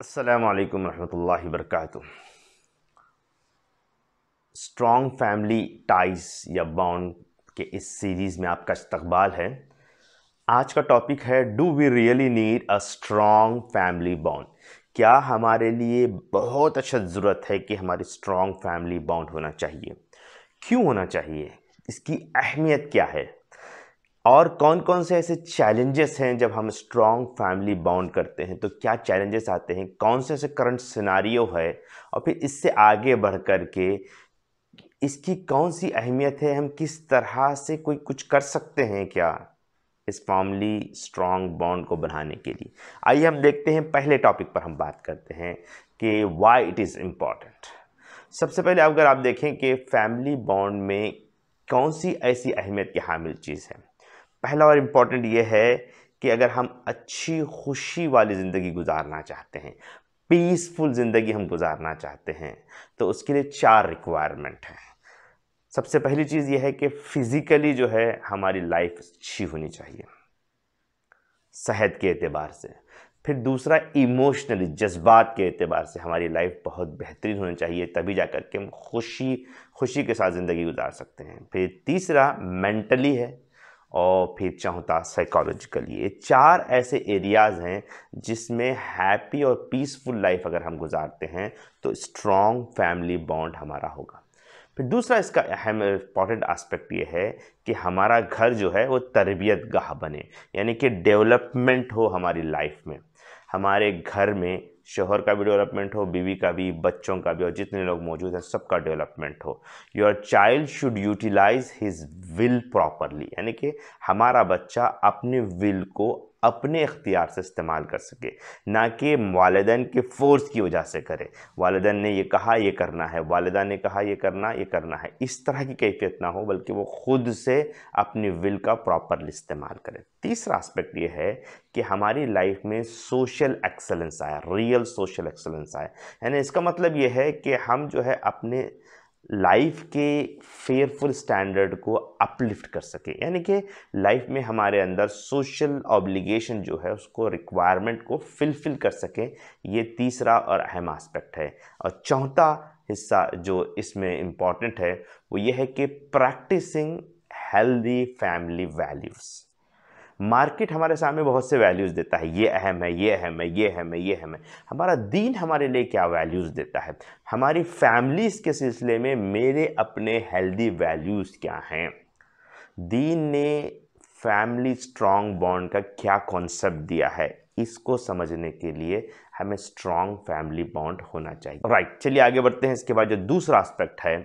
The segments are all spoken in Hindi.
असलकम वरहमल वर्क स्ट्रॉन्ग फैमिली टाइज या बॉन्ड के इस सीरीज़ में आपका इस्तबाल है आज का टॉपिक है do we really need a strong family bond क्या हमारे लिए बहुत अच्छा ज़रूरत है कि हमारी स्ट्रॉन्ग फैमिली बाउंड होना चाहिए क्यों होना चाहिए इसकी अहमियत क्या है और कौन कौन से ऐसे चैलेंजेस हैं जब हम स्ट्रॉन्ग फैमिली बाउंड करते हैं तो क्या चैलेंजेस आते हैं कौन से ऐसे करंट सिनारियो है और फिर इससे आगे बढ़ कर के इसकी कौन सी अहमियत है हम किस तरह से कोई कुछ कर सकते हैं क्या इस फैमिली स्ट्रॉन्ग बॉन्ड को बढ़ाने के लिए आइए हम देखते हैं पहले टॉपिक पर हम बात करते हैं कि वाई इट इज़ इम्पॉर्टेंट सबसे पहले अगर आप देखें कि फैमिली बॉन्ड में कौन सी ऐसी अहमियत की हामिल चीज़ है पहला और इम्पॉर्टेंट ये है कि अगर हम अच्छी खुशी वाली ज़िंदगी गुजारना चाहते हैं पीसफुल ज़िंदगी हम गुजारना चाहते हैं तो उसके लिए चार रिक्वायरमेंट हैं सबसे पहली चीज़ यह है कि फ़िज़िकली जो है हमारी लाइफ अच्छी होनी चाहिए सेहत के एतबार से फिर दूसरा इमोशनली जज्बात के अतबार से हमारी लाइफ बहुत बेहतरीन होनी चाहिए तभी जा कर के हम खुशी खुशी के साथ ज़िंदगी गुजार सकते हैं फिर तीसरा मेंटली है और फिर चौथा साइकोलॉजिकली ये चार ऐसे एरियाज़ हैं जिसमें हैप्पी और पीसफुल लाइफ अगर हम गुजारते हैं तो स्ट्रॉन्ग फैमिली बॉन्ड हमारा होगा फिर दूसरा इसका अहम इम्पॉर्टेंट एस्पेक्ट ये है कि हमारा घर जो है वो तरबियत गाह बने यानी कि डेवलपमेंट हो हमारी लाइफ में हमारे घर में शोहर का भी डेवलपमेंट हो बीवी का भी बच्चों का भी और जितने लोग मौजूद हैं सबका डेवलपमेंट हो your child should utilise his will properly यानी कि हमारा बच्चा अपने विल को अपने इख्तियार से इस्तेमाल कर सके ना कि वालदान के फ़ोर्स की वजह से करे वालदेन ने ये कहा ये करना है वालदा ने कहा ये करना ये करना है इस तरह की कैफियत ना हो बल्कि वो ख़ुद से अपनी विल का प्रॉपरली इस्तेमाल करें तीसरा एस्पेक्ट ये है कि हमारी लाइफ में सोशल एक्सेलेंस आए रियल सोशल एक्सेलेंस आए यानी इसका मतलब ये है कि हम जो है अपने लाइफ के फेयरफुल स्टैंडर्ड को अपलिफ्ट कर सके यानी कि लाइफ में हमारे अंदर सोशल ऑब्लिगेशन जो है उसको रिक्वायरमेंट को फिलफिल कर सकें ये तीसरा और अहम एस्पेक्ट है और चौथा हिस्सा जो इसमें इम्पॉर्टेंट है वो ये है कि practising healthy family values market हमारे सामने बहुत से वैल्यूज़ देता है ये अहम है ये अहम है ये अहम है ये अहम है हमारा दीन हमारे लिए क्या वैल्यूज़ देता है हमारी फैमिलीज़ के सिलसिले में मेरे अपने हेल्दी वैल्यूज़ क्या हैं दीन ने फैमिली स्ट्रॉन्ग बॉन्ड का क्या कॉन्सेप्ट दिया है इसको समझने के लिए हमें स्ट्रॉन्ग फैमिली बॉन्ड होना चाहिए राइट right, चलिए आगे बढ़ते हैं इसके बाद जो दूसरा एस्पेक्ट है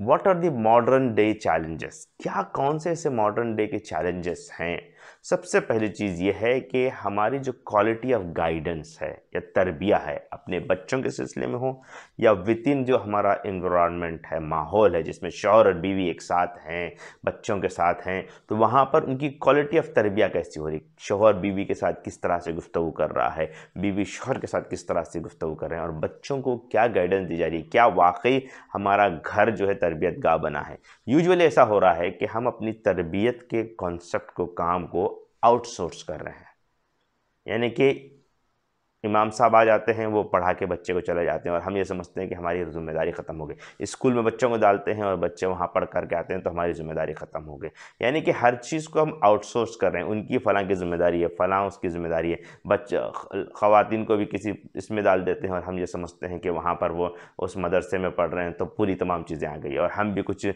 what are the modern day challenges क्या कौन से ऐसे मॉडर्न डे के चैलेंजेस हैं सबसे पहली चीज़ ये है कि हमारी जो क्वालिटी ऑफ गाइडेंस है या तरबिया है अपने बच्चों के सिलसिले में हो या विद इन जो हमारा इन्वामेंट है माहौल है जिसमें शौहर और बीवी एक साथ हैं बच्चों के साथ हैं तो वहाँ पर उनकी क्वालिटी ऑफ तरबिया कैसी हो रही शौहर बीवी के साथ किस तरह से गुफ्तु कर रहा है बीवी शौहर के साथ किस तरह से गुफ्तु कर रहे हैं और बच्चों को क्या गाइडेंस दी जा रही है क्या वाकई हमारा घर जो है तरबियत गाह बना है यूजुअली ऐसा हो रहा है कि हम अपनी तरबियत के कॉन्सेप्ट को काम को आउटसोर्स कर रहे हैं यानी कि इमाम साहब आ जाते हैं वो पढ़ा के बच्चे को चले जाते हैं और हम ये समझते हैं कि हमारी जिम्मेदारी ख़त्म हो गई स्कूल में बच्चों को डालते हैं और बच्चे वहाँ पढ़ करके आते हैं तो हमारी जिम्मेदारी ख़त्म हो गई यानी कि हर चीज़ को हम आउटसोर्स कर रहे हैं उनकी फ़लाँ की जिम्मेदारी है फ़लाँ उसकी ज़िम्मेदारी है बच्चे ख़वान को भी किसी इसमें डाल देते हैं और हम ये समझते हैं कि वहाँ पर वो उस मदरसे में पढ़ रहे हैं तो पूरी तमाम चीज़ें आ गई और हम भी कुछ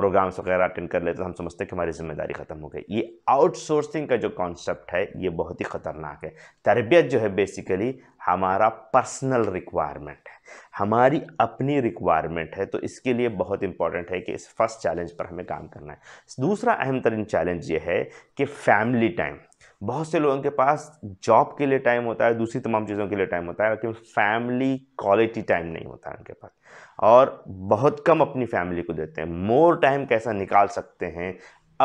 प्रोग्राम्स वगैरह अटेंड कर लेते हैं तो हम समझते हैं कि हमारी जिम्मेदारी ख़त्म हो गई ये आउटसोर्सिंग का जो कॉन्सेप्ट है ये बहुत ही ख़तरनाक है तरबियत जो है बेसिकली बेसिकली हमारा पर्सनल रिक्वायरमेंट है हमारी अपनी रिक्वायरमेंट है तो इसके लिए बहुत इंपॉर्टेंट है कि इस फर्स्ट चैलेंज पर हमें काम करना है दूसरा अहम तरीन चैलेंज ये है कि फैमिली टाइम बहुत से लोगों के पास जॉब के लिए टाइम होता है दूसरी तमाम चीज़ों के लिए टाइम होता है लेकिन फैमिली क्वालिटी टाइम नहीं होता है उनके पास और बहुत कम अपनी फैमिली को देते हैं मोर टाइम कैसा निकाल सकते हैं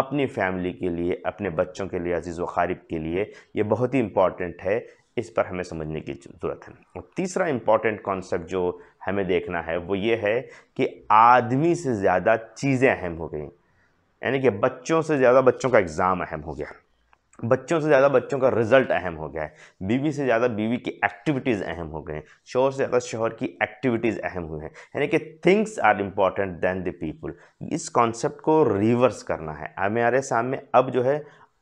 अपनी फैमिली के लिए अपने बच्चों के लिए अजीज़ व खारिब के लिए ये बहुत ही इंपॉर्टेंट है इस पर हमें समझने की ज़रूरत है और तीसरा इम्पॉर्टेंट कॉन्सेप्ट जो हमें देखना है वो ये है कि आदमी से ज़्यादा चीज़ें अहम हो गई यानी कि बच्चों से ज़्यादा बच्चों का एग्ज़ाम अहम हो गया बच्चों से ज़्यादा बच्चों का रिजल्ट अहम हो गया है बीवी से ज़्यादा बीवी की एक्टिविटीज़ अहम हो गए हैं शोहर से ज़्यादा शोहर की एक्टिविटीज़ अहम हुए हैं यानी कि things are important than the people इस कॉन्सेप्ट को रिवर्स करना है हमारे सामने अब जो है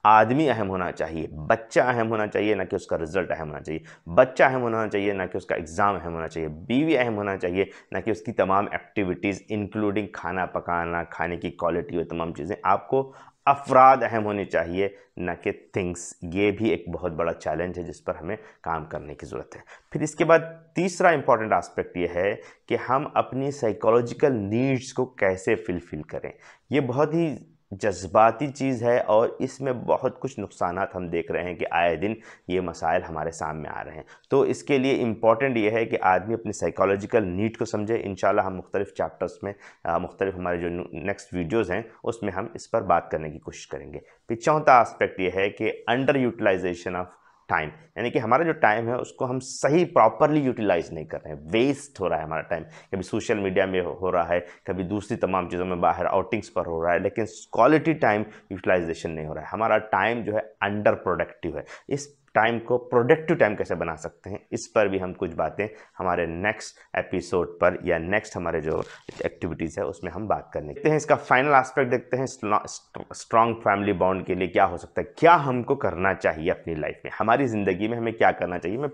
आदमी अहम होना चाहिए बच्चा अहम होना चाहिए ना कि उसका रिजल्ट अहम होना चाहिए बच्चा अहम होना चाहिए ना कि उसका एग्ज़ाम अहम होना चाहिए बीवी अहम होना चाहिए ना कि उसकी तमाम एक्टिविटीज़ इंक्लूडिंग खाना पकाना खाने की क्वालिटी और तमाम चीज़ें आपको अफराद अहम होने चाहिए न कि थिंग्स ये भी एक बहुत बड़ा चैलेंज है जिस पर हमें काम करने की ज़रूरत है फिर इसके बाद तीसरा इम्पॉर्टेंट आस्पेक्ट ये है कि हम अपनी साइकोलॉजिकल नीड्स को कैसे फुलफ़िल करें ये बहुत ही जज्बाती चीज़ है और इसमें बहुत कुछ नुकसान हम देख रहे हैं कि आए दिन ये मसाइल हमारे सामने आ रहे हैं तो इसके लिए इम्पॉर्टेंट ये है कि आदमी अपने साइकोलॉजिकल नीड को समझे इन हम मुख्तलिफ चैप्टर्स में मुख्तलि हमारे जो नेक्स्ट वीडियोज़ हैं उसमें हम इस पर बात करने की कोशिश करेंगे फिर चौथा आस्पेक्ट ये है कि अंडर यूटिलाइजेशन ऑफ टाइम यानी कि हमारा जो टाइम है उसको हम सही प्रॉपरली यूटिलाइज नहीं कर रहे हैं वेस्ट हो रहा है हमारा टाइम कभी सोशल मीडिया में हो, रहा है कभी दूसरी तमाम चीज़ों में बाहर आउटिंग्स पर हो रहा है लेकिन क्वालिटी टाइम यूटिलाइजेशन नहीं हो रहा है हमारा टाइम जो है अंडर प्रोडक्टिव है इस टाइम को प्रोडक्टिव टाइम कैसे बना सकते हैं इस पर भी हम कुछ बातें हमारे नेक्स्ट एपिसोड पर या नेक्स्ट हमारे जो एक्टिविटीज़ है उसमें हम बात करने देखते हैं इसका फाइनल आस्पेक्ट देखते हैं स्ट्रॉन्ग फैमिली बॉन्ड के लिए क्या हो सकता है क्या हमको करना चाहिए अपनी लाइफ में हमारी ज़िंदगी में हमें क्या करना चाहिए मैं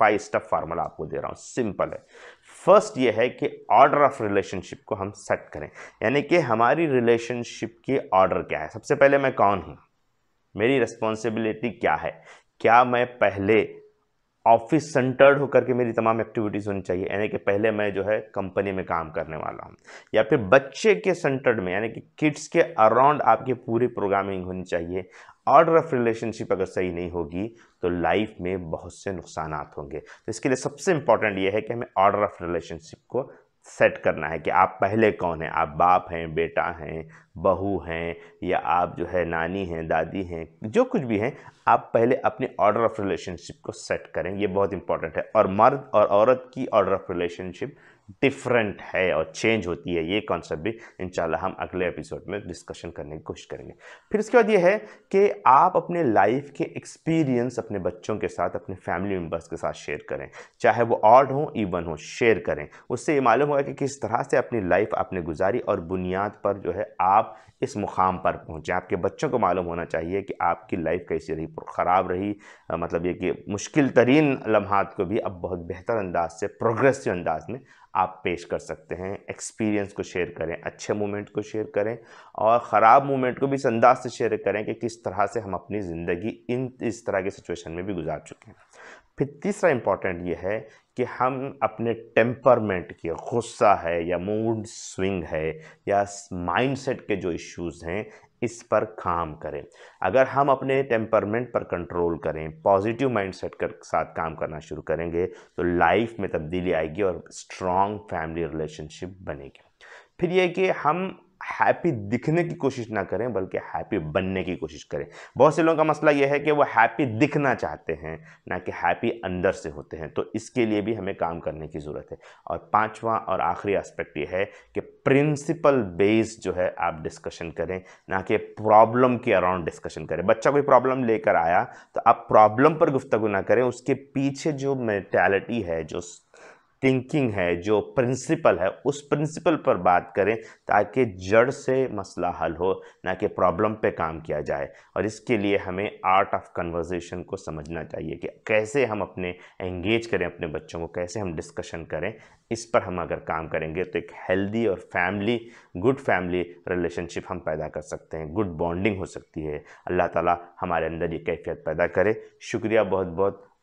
फाइव स्टेप फार्मूला आपको दे रहा हूँ सिंपल है फर्स्ट ये है कि ऑर्डर ऑफ रिलेशनशिप को हम सेट करें यानी कि हमारी रिलेशनशिप की ऑर्डर क्या है सबसे पहले मैं कौन हूँ मेरी रिस्पॉन्सिबिलिटी क्या है क्या मैं पहले ऑफिस सेंटर्ड होकर के मेरी तमाम एक्टिविटीज़ होनी चाहिए यानी कि पहले मैं जो है कंपनी में काम करने वाला हूँ या फिर बच्चे के सेंटर्ड में यानी कि किड्स के अराउंड आपकी पूरी प्रोग्रामिंग होनी चाहिए ऑर्डर ऑफ रिलेशनशिप अगर सही नहीं होगी तो लाइफ में बहुत से नुकसान होंगे तो इसके लिए सबसे इंपॉर्टेंट ये है कि हमें ऑर्डर ऑफ रिलेशनशिप को सेट करना है कि आप पहले कौन हैं आप बाप हैं बेटा हैं बहू हैं या आप जो है नानी हैं दादी हैं जो कुछ भी हैं आप पहले अपने ऑर्डर ऑफ रिलेशनशिप को सेट करें ये बहुत इंपॉर्टेंट है और मर्द और औरत की ऑर्डर ऑफ रिलेशनशिप डिफरेंट है और चेंज होती है ये कॉन्सेप्ट भी इन हम अगले एपिसोड में डिस्कशन करने की कोशिश करेंगे फिर उसके बाद ये है कि आप अपने लाइफ के एक्सपीरियंस अपने बच्चों के साथ अपने फैमिली मेम्बर्स के साथ शेयर करें चाहे वो ऑड हो इवन हो शेयर करें उससे ये मालूम होगा कि किस तरह से अपनी लाइफ आपने गुजारी और बुनियाद पर जो है आप इस मुकाम पर पहुँचे आपके बच्चों को मालूम होना चाहिए कि आपकी लाइफ कैसी रही ख़राब रही मतलब ये कि मुश्किल तरीन लम्हात को भी अब बहुत बेहतर अंदाज से प्रोग्रेसिव अंदाज में आप पेश कर सकते हैं एक्सपीरियंस को शेयर करें अच्छे मोमेंट को शेयर करें और ख़राब मोमेंट को भी इस अंदाज से शेयर करें कि किस तरह से हम अपनी ज़िंदगी इन इस तरह के सिचुएशन में भी गुजार चुके हैं फिर तीसरा इम्पॉर्टेंट ये है कि हम अपने टेम्परमेंट के गुस्सा है या मूड स्विंग है या माइंडसेट के जो इश्यूज़ हैं इस पर काम करें अगर हम अपने टेम्परमेंट पर कंट्रोल करें पॉजिटिव माइंडसेट कर साथ काम करना शुरू करेंगे तो लाइफ में तब्दीली आएगी और स्ट्रॉन्ग फैमिली रिलेशनशिप बनेगी फिर यह कि हम हैप्पी दिखने की कोशिश ना करें बल्कि हैप्पी बनने की कोशिश करें बहुत से लोगों का मसला यह है कि वो हैप्पी दिखना चाहते हैं ना कि हैप्पी अंदर से होते हैं तो इसके लिए भी हमें काम करने की ज़रूरत है और पांचवा और आखिरी एस्पेक्ट ये है कि प्रिंसिपल बेस्ड जो है आप डिस्कशन करें ना कि प्रॉब्लम के अराउंड डिस्कशन करें बच्चा कोई प्रॉब्लम लेकर आया तो आप प्रॉब्लम पर गुफ्तगु ना करें उसके पीछे जो मैंटेलिटी है जो थिंकिंग है जो प्रिंसिपल है उस प्रिंसिपल पर बात करें ताकि जड़ से मसला हल हो ना कि प्रॉब्लम पे काम किया जाए और इसके लिए हमें आर्ट ऑफ कन्वर्जेशन को समझना चाहिए कि कैसे हम अपने एंगेज करें अपने बच्चों को कैसे हम डिस्कशन करें इस पर हम अगर काम करेंगे तो एक हेल्दी और फैमिली गुड फैमिली रिलेशनशिप हम पैदा कर सकते हैं गुड बॉन्डिंग हो सकती है अल्लाह ताला हमारे अंदर ये कैफियत पैदा करे शुक्रिया बहुत बहुत